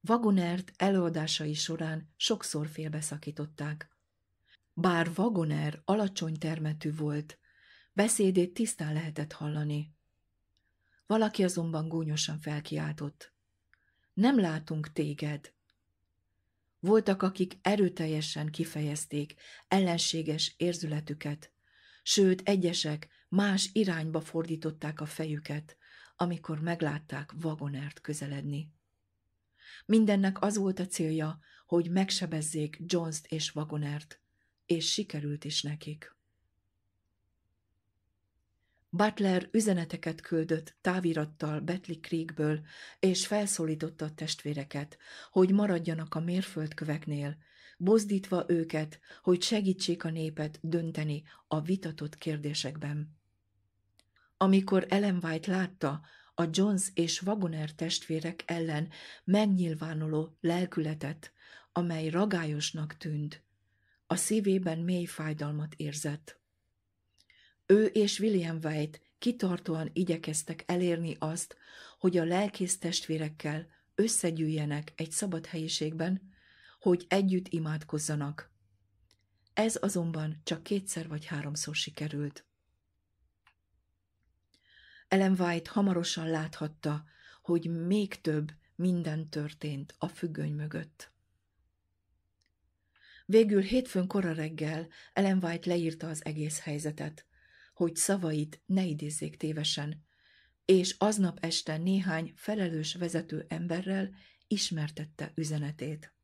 Vagonert előadásai során sokszor félbeszakították. Bár Vagoner alacsony termetű volt, beszédét tisztán lehetett hallani. Valaki azonban gúnyosan felkiáltott. Nem látunk téged, voltak, akik erőteljesen kifejezték ellenséges érzületüket, sőt egyesek más irányba fordították a fejüket, amikor meglátták vagonert közeledni. Mindennek az volt a célja, hogy megsebezzék Jones-t és vagonert, és sikerült is nekik. Butler üzeneteket küldött távirattal Betli Creekből, és felszólította a testvéreket, hogy maradjanak a mérföldköveknél, bozdítva őket, hogy segítsék a népet dönteni a vitatott kérdésekben. Amikor Ellen White látta a Jones és Wagoner testvérek ellen megnyilvánuló lelkületet, amely ragályosnak tűnt, a szívében mély fájdalmat érzett. Ő és William White kitartóan igyekeztek elérni azt, hogy a lelkész testvérekkel összegyűjjenek egy szabad helyiségben, hogy együtt imádkozzanak. Ez azonban csak kétszer vagy háromszor sikerült. Ellen White hamarosan láthatta, hogy még több minden történt a függöny mögött. Végül hétfőn kora reggel Ellen White leírta az egész helyzetet hogy szavait ne idézzék tévesen, és aznap este néhány felelős vezető emberrel ismertette üzenetét.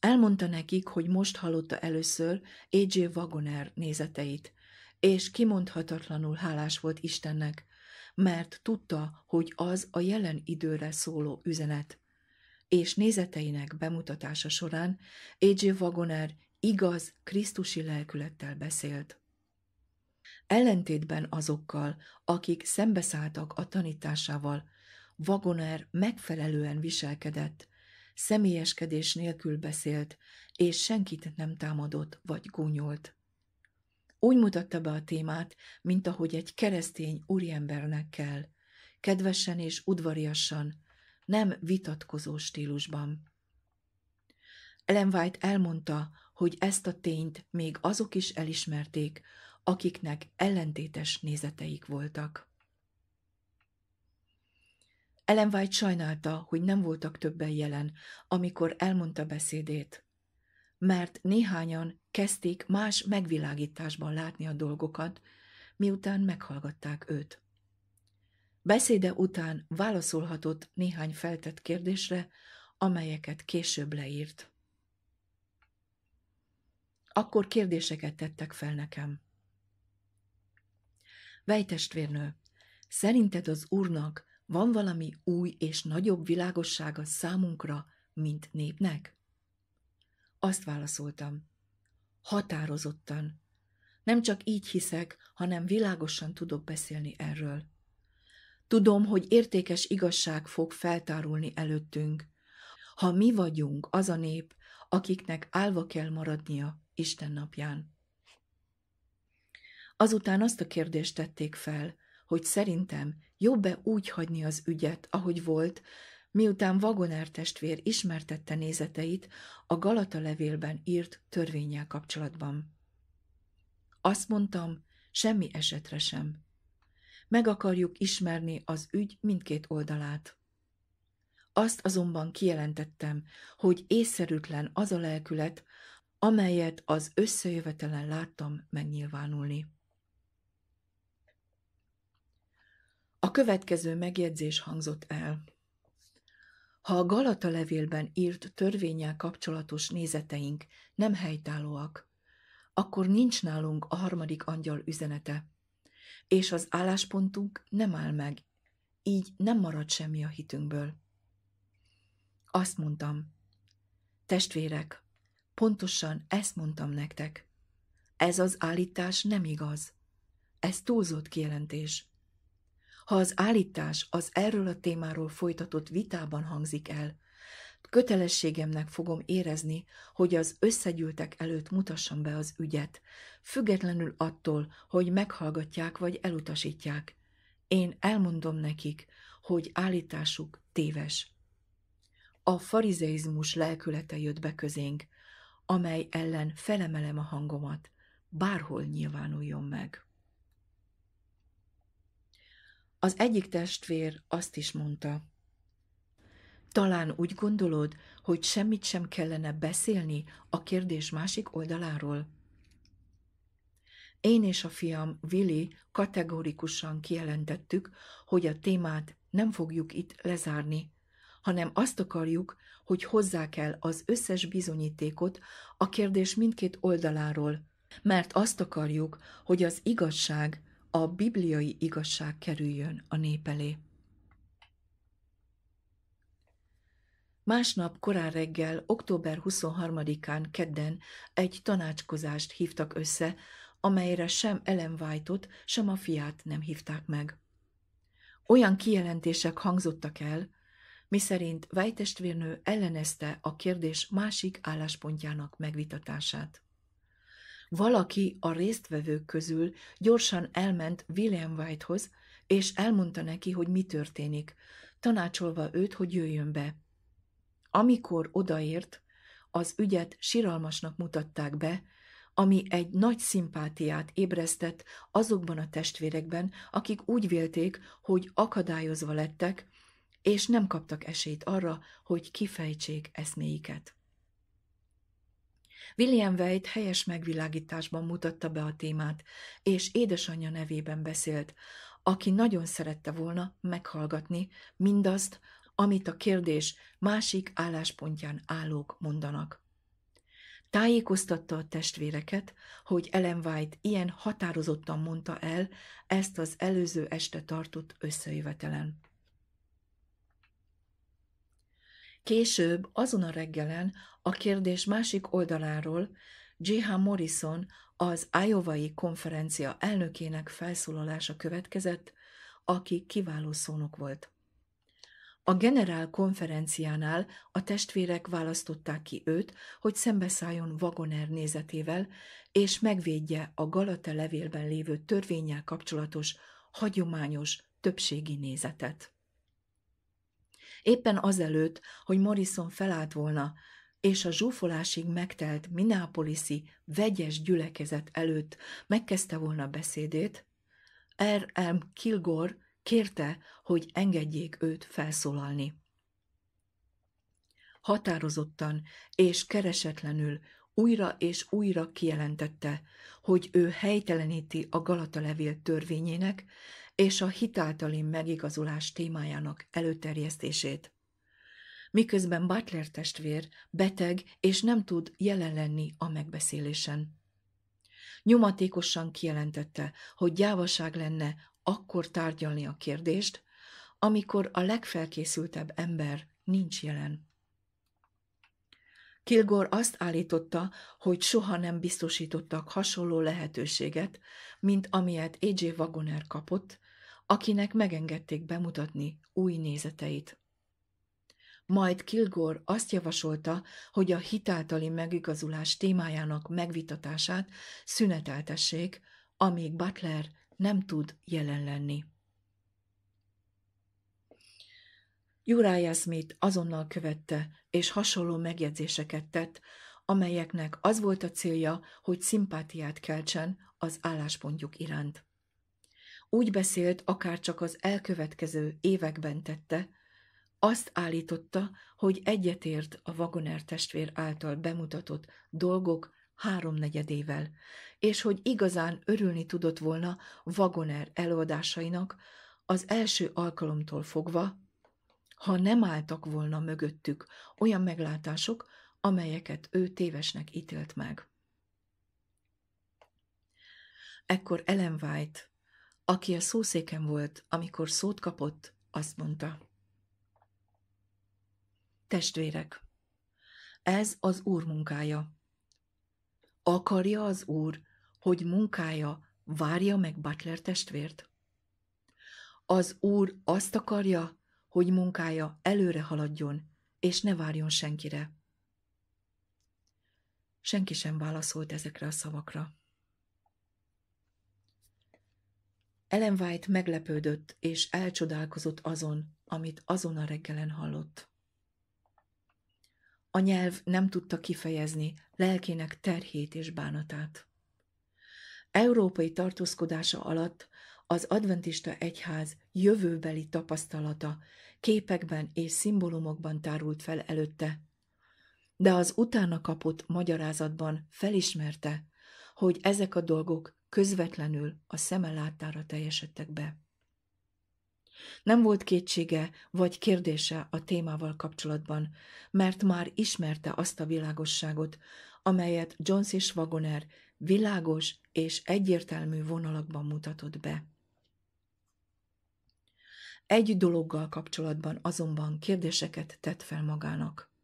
Elmondta nekik, hogy most hallotta először A.J. Wagoner nézeteit, és kimondhatatlanul hálás volt Istennek, mert tudta, hogy az a jelen időre szóló üzenet. És nézeteinek bemutatása során A.J. Wagoner igaz, krisztusi lelkülettel beszélt. Ellentétben azokkal, akik szembeszálltak a tanításával, Vagoner megfelelően viselkedett, személyeskedés nélkül beszélt, és senkit nem támadott vagy gúnyolt. Úgy mutatta be a témát, mint ahogy egy keresztény úriembernek kell, kedvesen és udvariasan, nem vitatkozó stílusban. Ellen White elmondta, hogy ezt a tényt még azok is elismerték, akiknek ellentétes nézeteik voltak. Ellen White sajnálta, hogy nem voltak többen jelen, amikor elmondta beszédét, mert néhányan kezdték más megvilágításban látni a dolgokat, miután meghallgatták őt. Beszéde után válaszolhatott néhány feltett kérdésre, amelyeket később leírt. Akkor kérdéseket tettek fel nekem. Vejtestvérnő, szerinted az Úrnak van valami új és nagyobb világossága számunkra, mint népnek? Azt válaszoltam. Határozottan. Nem csak így hiszek, hanem világosan tudok beszélni erről. Tudom, hogy értékes igazság fog feltárulni előttünk, ha mi vagyunk az a nép, akiknek állva kell maradnia Isten napján. Azután azt a kérdést tették fel, hogy szerintem jobb-e úgy hagyni az ügyet, ahogy volt, miután Vagonár testvér ismertette nézeteit a Galata levélben írt törvényel kapcsolatban. Azt mondtam, semmi esetre sem. Meg akarjuk ismerni az ügy mindkét oldalát. Azt azonban kijelentettem, hogy észszerűtlen az a lelkület, amelyet az összejövetelen láttam megnyilvánulni. A következő megjegyzés hangzott el. Ha a Galata levélben írt törvényel kapcsolatos nézeteink nem helytállóak, akkor nincs nálunk a harmadik angyal üzenete, és az álláspontunk nem áll meg, így nem marad semmi a hitünkből. Azt mondtam, testvérek, pontosan ezt mondtam nektek. Ez az állítás nem igaz. Ez túlzott kijelentés ha az állítás az erről a témáról folytatott vitában hangzik el, kötelességemnek fogom érezni, hogy az összegyűltek előtt mutassam be az ügyet, függetlenül attól, hogy meghallgatják vagy elutasítják. Én elmondom nekik, hogy állításuk téves. A farizeizmus lelkülete jött be közénk, amely ellen felemelem a hangomat, bárhol nyilvánuljon meg. Az egyik testvér azt is mondta. Talán úgy gondolod, hogy semmit sem kellene beszélni a kérdés másik oldaláról? Én és a fiam, Vili kategorikusan kijelentettük, hogy a témát nem fogjuk itt lezárni, hanem azt akarjuk, hogy hozzá kell az összes bizonyítékot a kérdés mindkét oldaláról, mert azt akarjuk, hogy az igazság, a bibliai igazság kerüljön a nép elé. Másnap korán reggel, október 23-án kedden egy tanácskozást hívtak össze, amelyre sem Ellen White-ot, sem a fiát nem hívták meg. Olyan kijelentések hangzottak el, miszerint White testvérnő ellenezte a kérdés másik álláspontjának megvitatását. Valaki a résztvevők közül gyorsan elment William Whitehoz, és elmondta neki, hogy mi történik, tanácsolva őt, hogy jöjjön be. Amikor odaért, az ügyet siralmasnak mutatták be, ami egy nagy szimpátiát ébresztett azokban a testvérekben, akik úgy vélték, hogy akadályozva lettek, és nem kaptak esélyt arra, hogy kifejtsék eszméiket. William Wade helyes megvilágításban mutatta be a témát, és édesanyja nevében beszélt, aki nagyon szerette volna meghallgatni mindazt, amit a kérdés másik álláspontján állók mondanak. Tájékoztatta a testvéreket, hogy Ellen White ilyen határozottan mondta el ezt az előző este tartott összejövetelen. Később, azon a reggelen, a kérdés másik oldaláról J.H. Morrison, az Iowai konferencia elnökének felszólalása következett, aki kiváló szónok volt. A generál konferenciánál a testvérek választották ki őt, hogy szembeszálljon Wagoner nézetével, és megvédje a Galata levélben lévő törvényel kapcsolatos hagyományos többségi nézetet. Éppen azelőtt, hogy Morrison felállt volna, és a zsúfolásig megtelt Minneapoliszi vegyes gyülekezet előtt megkezdte volna beszédét, R.M. Kilgore kérte, hogy engedjék őt felszólalni. Határozottan és keresetlenül újra és újra kijelentette, hogy ő helyteleníti a Galata levél törvényének és a hitáltali megigazulás témájának előterjesztését. Miközben Butler testvér beteg és nem tud jelen lenni a megbeszélésen. Nyomatékosan kijelentette, hogy gyávaság lenne akkor tárgyalni a kérdést, amikor a legfelkészültebb ember nincs jelen. Kilgor azt állította, hogy soha nem biztosítottak hasonló lehetőséget, mint amilyet A.J. Wagoner kapott, akinek megengedték bemutatni új nézeteit. Majd Kilgore azt javasolta, hogy a hitáltali megigazulás témájának megvitatását szüneteltessék, amíg Butler nem tud jelen lenni. Uriah Smith azonnal követte, és hasonló megjegyzéseket tett, amelyeknek az volt a célja, hogy szimpátiát keltsen az álláspontjuk iránt úgy beszélt, akár csak az elkövetkező években tette, azt állította, hogy egyetért a Vagoner testvér által bemutatott dolgok háromnegyedével, és hogy igazán örülni tudott volna Vagoner előadásainak az első alkalomtól fogva, ha nem álltak volna mögöttük olyan meglátások, amelyeket ő tévesnek ítélt meg. Ekkor Ellen White aki a szószéken volt, amikor szót kapott, azt mondta. Testvérek, ez az Úr munkája. Akarja az Úr, hogy munkája várja meg Butler testvért? Az Úr azt akarja, hogy munkája előre haladjon, és ne várjon senkire. Senki sem válaszolt ezekre a szavakra. Ellen White meglepődött és elcsodálkozott azon, amit azon a reggelen hallott. A nyelv nem tudta kifejezni lelkének terhét és bánatát. Európai tartózkodása alatt az adventista egyház jövőbeli tapasztalata képekben és szimbólumokban tárult fel előtte, de az utána kapott magyarázatban felismerte, hogy ezek a dolgok közvetlenül a szeme láttára teljesedtek be. Nem volt kétsége vagy kérdése a témával kapcsolatban, mert már ismerte azt a világosságot, amelyet Jones és Wagoner világos és egyértelmű vonalakban mutatott be. Egy dologgal kapcsolatban azonban kérdéseket tett fel magának.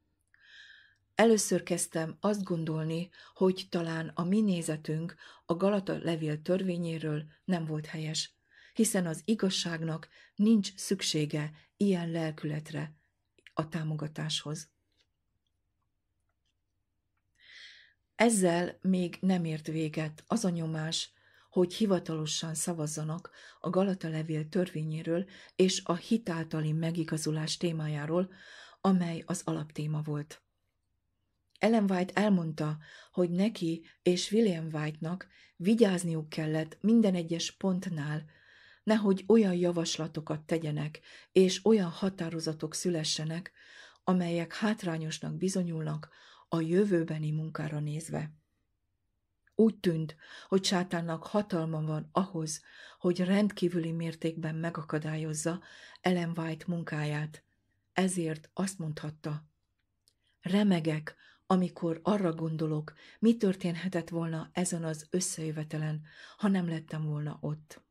Először kezdtem azt gondolni, hogy talán a mi nézetünk a Galata levél törvényéről nem volt helyes, hiszen az igazságnak nincs szüksége ilyen lelkületre, a támogatáshoz. Ezzel még nem ért véget az a nyomás, hogy hivatalosan szavazzanak a Galata levél törvényéről és a hitáltali megigazulás témájáról, amely az alaptéma volt. Ellen White elmondta, hogy neki és William White-nak vigyázniuk kellett minden egyes pontnál, nehogy olyan javaslatokat tegyenek, és olyan határozatok szülessenek, amelyek hátrányosnak bizonyulnak a jövőbeni munkára nézve. Úgy tűnt, hogy sátánnak hatalma van ahhoz, hogy rendkívüli mértékben megakadályozza Ellen White munkáját. Ezért azt mondhatta, remegek, amikor arra gondolok, mi történhetett volna ezen az összejövetelen, ha nem lettem volna ott.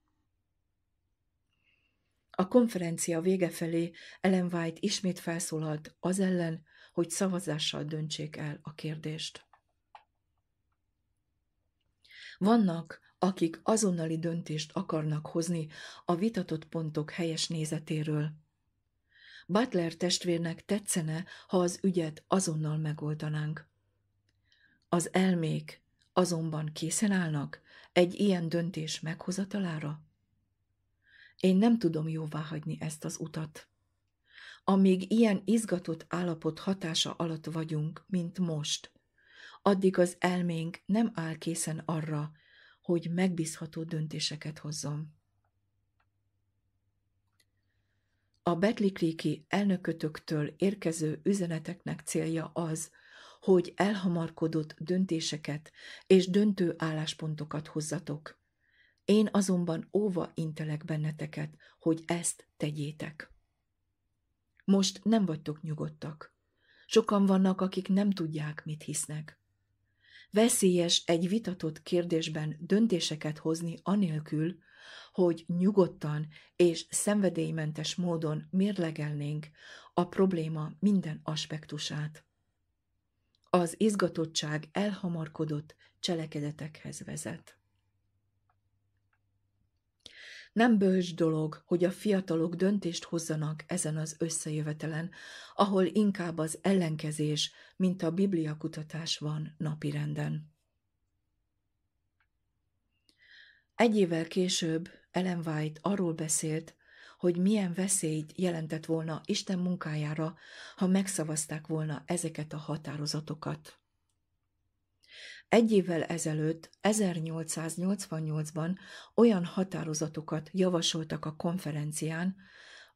A konferencia vége felé Ellen White ismét felszólalt az ellen, hogy szavazással döntsék el a kérdést. Vannak, akik azonnali döntést akarnak hozni a vitatott pontok helyes nézetéről, Butler testvérnek tetszene, ha az ügyet azonnal megoldanánk. Az elmék azonban készen állnak egy ilyen döntés meghozatalára? Én nem tudom jóváhagyni ezt az utat. Amíg ilyen izgatott állapot hatása alatt vagyunk, mint most, addig az elménk nem áll készen arra, hogy megbízható döntéseket hozzon. A betlikliki elnökötöktől érkező üzeneteknek célja az, hogy elhamarkodott döntéseket és döntő álláspontokat hozzatok. Én azonban óva intelek benneteket, hogy ezt tegyétek. Most nem vagytok nyugodtak. Sokan vannak, akik nem tudják, mit hisznek. Veszélyes egy vitatott kérdésben döntéseket hozni anélkül, hogy nyugodtan és szenvedélymentes módon mérlegelnénk a probléma minden aspektusát. Az izgatottság elhamarkodott cselekedetekhez vezet. Nem bölcs dolog, hogy a fiatalok döntést hozzanak ezen az összejövetelen, ahol inkább az ellenkezés, mint a bibliakutatás van napirenden. Egy évvel később Ellen White arról beszélt, hogy milyen veszélyt jelentett volna Isten munkájára, ha megszavazták volna ezeket a határozatokat. Egy évvel ezelőtt, 1888-ban olyan határozatokat javasoltak a konferencián,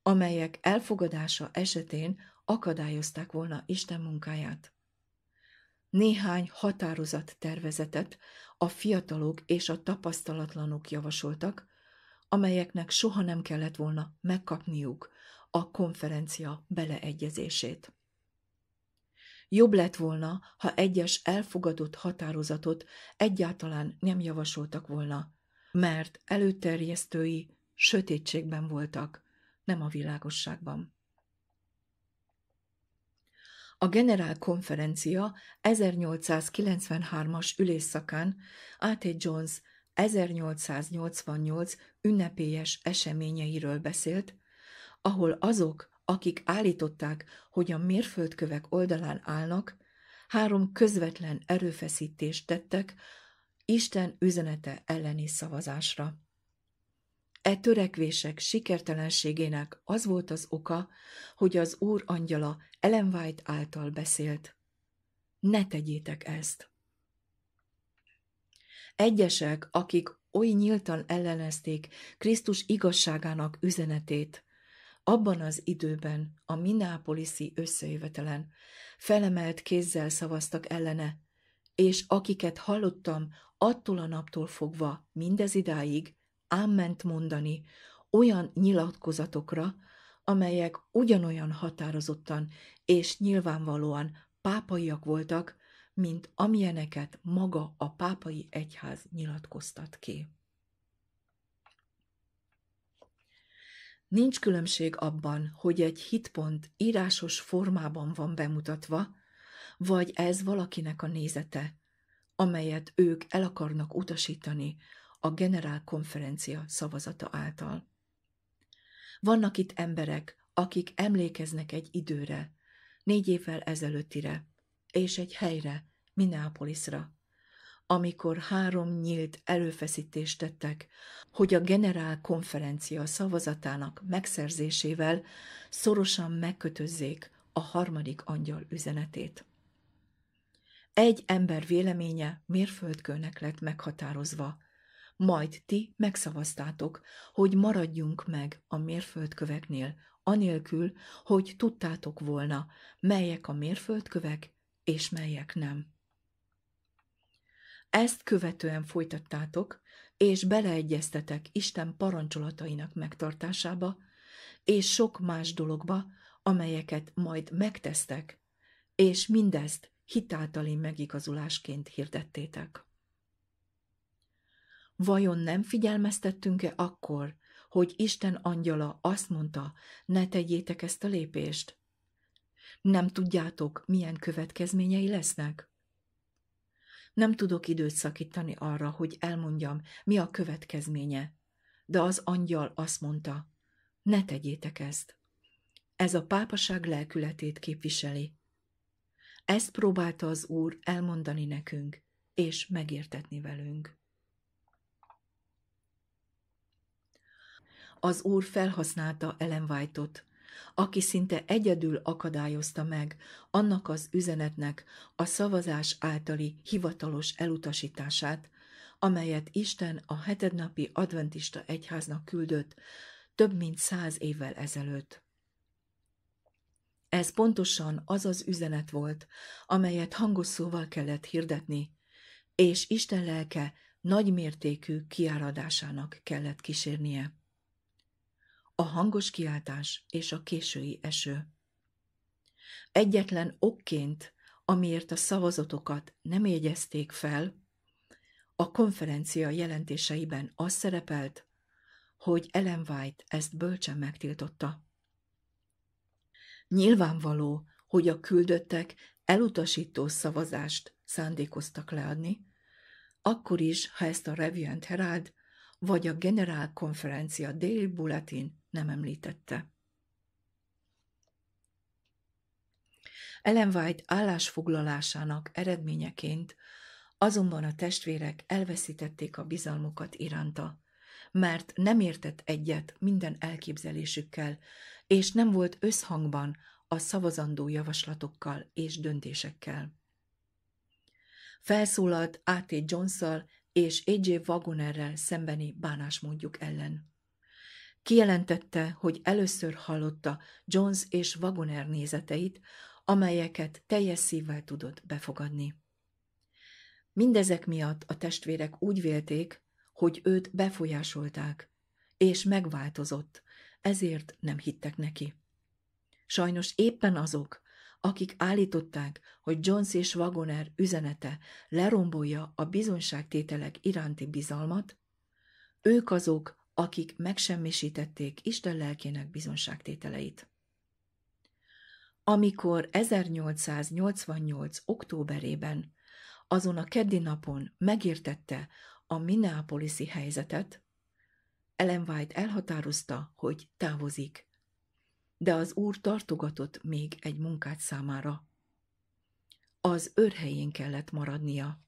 amelyek elfogadása esetén akadályozták volna Isten munkáját néhány határozat tervezetet a fiatalok és a tapasztalatlanok javasoltak, amelyeknek soha nem kellett volna megkapniuk a konferencia beleegyezését. Jobb lett volna, ha egyes elfogadott határozatot egyáltalán nem javasoltak volna, mert előterjesztői sötétségben voltak, nem a világosságban. A generál konferencia 1893-as ülésszakán A.T. Jones 1888 ünnepélyes eseményeiről beszélt, ahol azok, akik állították, hogy a mérföldkövek oldalán állnak, három közvetlen erőfeszítést tettek Isten üzenete elleni szavazásra. E törekvések sikertelenségének az volt az oka, hogy az Úr angyala Ellen White által beszélt. Ne tegyétek ezt! Egyesek, akik oly nyíltan ellenezték Krisztus igazságának üzenetét, abban az időben a Minneapoliszi összejövetelen felemelt kézzel szavaztak ellene, és akiket hallottam attól a naptól fogva mindez idáig, ámment mondani olyan nyilatkozatokra, amelyek ugyanolyan határozottan és nyilvánvalóan pápaiak voltak, mint amilyeneket maga a pápai egyház nyilatkoztat ki. Nincs különbség abban, hogy egy hitpont írásos formában van bemutatva, vagy ez valakinek a nézete, amelyet ők el akarnak utasítani a generálkonferencia szavazata által. Vannak itt emberek, akik emlékeznek egy időre, négy évvel ezelőttire, és egy helyre, Minneapolisra, amikor három nyílt előfeszítést tettek, hogy a generál konferencia szavazatának megszerzésével szorosan megkötözzék a harmadik angyal üzenetét. Egy ember véleménye mérföldkőnek lett meghatározva, majd ti megszavaztátok, hogy maradjunk meg a mérföldköveknél, anélkül, hogy tudtátok volna, melyek a mérföldkövek és melyek nem. Ezt követően folytattátok, és beleegyeztetek Isten parancsolatainak megtartásába, és sok más dologba, amelyeket majd megtesztek, és mindezt hitáltali megigazulásként hirdettétek. Vajon nem figyelmeztettünk-e akkor, hogy Isten angyala azt mondta, ne tegyétek ezt a lépést? Nem tudjátok, milyen következményei lesznek? Nem tudok időt szakítani arra, hogy elmondjam, mi a következménye, de az angyal azt mondta, ne tegyétek ezt. Ez a pápaság lelkületét képviseli. Ezt próbálta az Úr elmondani nekünk, és megértetni velünk. az úr felhasználta Ellen White-ot, aki szinte egyedül akadályozta meg annak az üzenetnek a szavazás általi hivatalos elutasítását, amelyet Isten a hetednapi adventista egyháznak küldött több mint száz évvel ezelőtt. Ez pontosan az az üzenet volt, amelyet hangos szóval kellett hirdetni, és Isten lelke nagymértékű kiáradásának kellett kísérnie a hangos kiáltás és a késői eső. Egyetlen okként, amiért a szavazatokat nem jegyezték fel, a konferencia jelentéseiben az szerepelt, hogy Ellen White ezt bölcsen megtiltotta. Nyilvánvaló, hogy a küldöttek elutasító szavazást szándékoztak leadni, akkor is, ha ezt a and Herald vagy a General Konferencia déli bulletin nem említette. Ellen White állásfoglalásának eredményeként azonban a testvérek elveszítették a bizalmukat iránta, mert nem értett egyet minden elképzelésükkel, és nem volt összhangban a szavazandó javaslatokkal és döntésekkel. Felszólalt A.T. jones és A.J. Wagonerrel szembeni bánásmódjuk ellen. Kijelentette, hogy először hallotta Jones és Wagoner nézeteit, amelyeket teljes szívvel tudott befogadni. Mindezek miatt a testvérek úgy vélték, hogy őt befolyásolták, és megváltozott, ezért nem hittek neki. Sajnos éppen azok, akik állították, hogy Jones és Wagoner üzenete lerombolja a bizonyságtételek iránti bizalmat, ők azok, akik megsemmisítették Isten lelkének bizonságtételeit. Amikor 1888. októberében, azon a keddi napon megértette a i helyzetet, Ellen White elhatározta, hogy távozik, de az úr tartogatott még egy munkát számára. Az őrhelyén kellett maradnia.